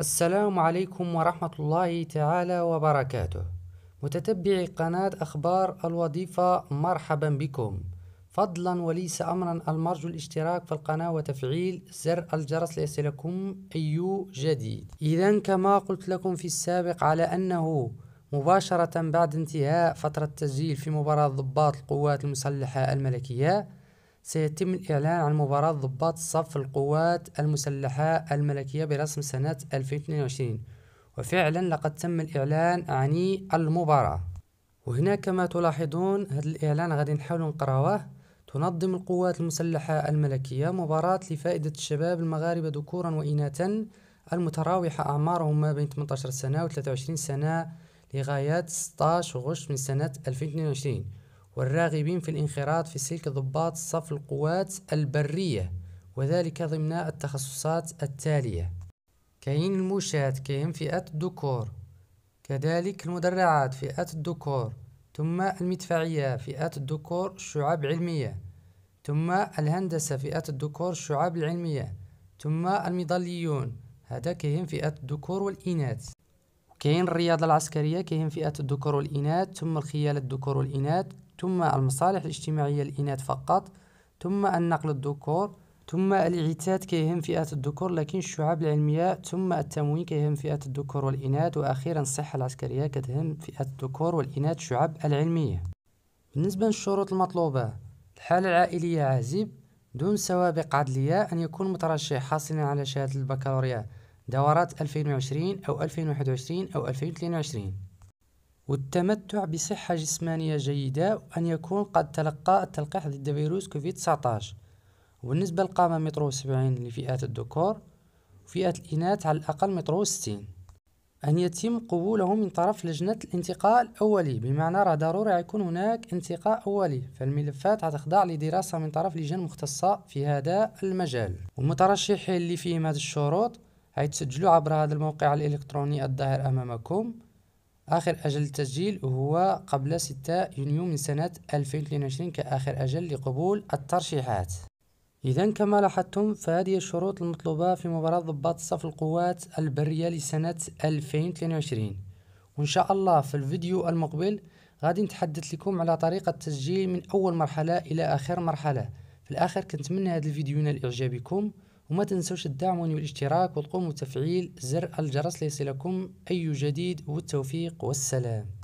السلام عليكم ورحمة الله تعالى وبركاته متتبعي قناة أخبار الوظيفة مرحبا بكم فضلا وليس أمرا المرجو الاشتراك في القناة وتفعيل زر الجرس ليصلكم أي جديد إذا كما قلت لكم في السابق على أنه مباشرة بعد انتهاء فترة التسجيل في مباراة ضباط القوات المسلحة الملكية سيتم الإعلان عن مباراة ضباط صف القوات المسلحة الملكية برسم سنة 2022 وفعلا لقد تم الإعلان عن المباراة وهنا كما تلاحظون هذا الإعلان غادي نحاول نقراوه تنظم القوات المسلحة الملكية مباراة لفائدة الشباب المغاربة ذكورا وإناثا المتراوحة أعمارهم ما بين 18 سنة و 23 سنة لغاية 16 غشت من سنة 2022 والراغبين في الانخراط في سلك ضباط صف القوات البرية وذلك ضمن التخصصات التالية كاين المشاة كاين فئة الذكور كذلك المدرعات فئة الذكور ثم المدفعية فئة الذكور شعب علمية ثم الهندسة فئة الذكور شعب العلمية ثم المظليون هذا كاين فئة الذكور والإناث كاين الرياضة العسكرية كاين فئة الذكور والإناث ثم الخيال الذكور والإناث ثم المصالح الاجتماعية الإناث فقط ثم النقل الذكور ثم الإعتاد كيهم فئة الذكور لكن الشعاب العلمية ثم التموين كيهم فئة الذكور والإناث وأخيرا الصحة العسكرية كتهم فئة الذكور والإناث الشعاب العلمية بالنسبة للشروط المطلوبة الحالة العائلية عازب دون سوابق عدلية أن يكون مترشح حاصلا على شهادة البكالوريا دورات 2020 أو 2021 أو 2022 والتمتع بصحة جسمانية جيدة أن يكون قد تلقى التلقيح ضد فيروس كوفيد 19 وبالنسبة للقامة مترو 70 لفئات الذكور وفئة الإناث على الأقل مترو 60 أن يتم قبوله من طرف لجنة الانتقاء الأولي بمعنى راه ضروري يكون هناك انتقاء أولي فالملفات غتخضع لدراسة من طرف لجان مختصة في هذا المجال والمترشحين اللي فيهم هذه الشروط هيتسجلوا عبر هذا الموقع الإلكتروني الظاهر أمامكم آخر أجل التسجيل هو قبل 6 يونيو من سنة 2022 كآخر أجل لقبول الترشيحات إذا كما لاحظتم فهذه الشروط المطلوبة في مباراة ضباط صف القوات البرية لسنة 2022 وإن شاء الله في الفيديو المقبل غادي نتحدث لكم على طريقة التسجيل من أول مرحلة إلى آخر مرحلة في الآخر كنتمنى هذا الفيديو ينال إعجابكم وما تنسوش تدعموني والاشتراك وتقوموا بتفعيل زر الجرس ليصلكم أي جديد والتوفيق والسلام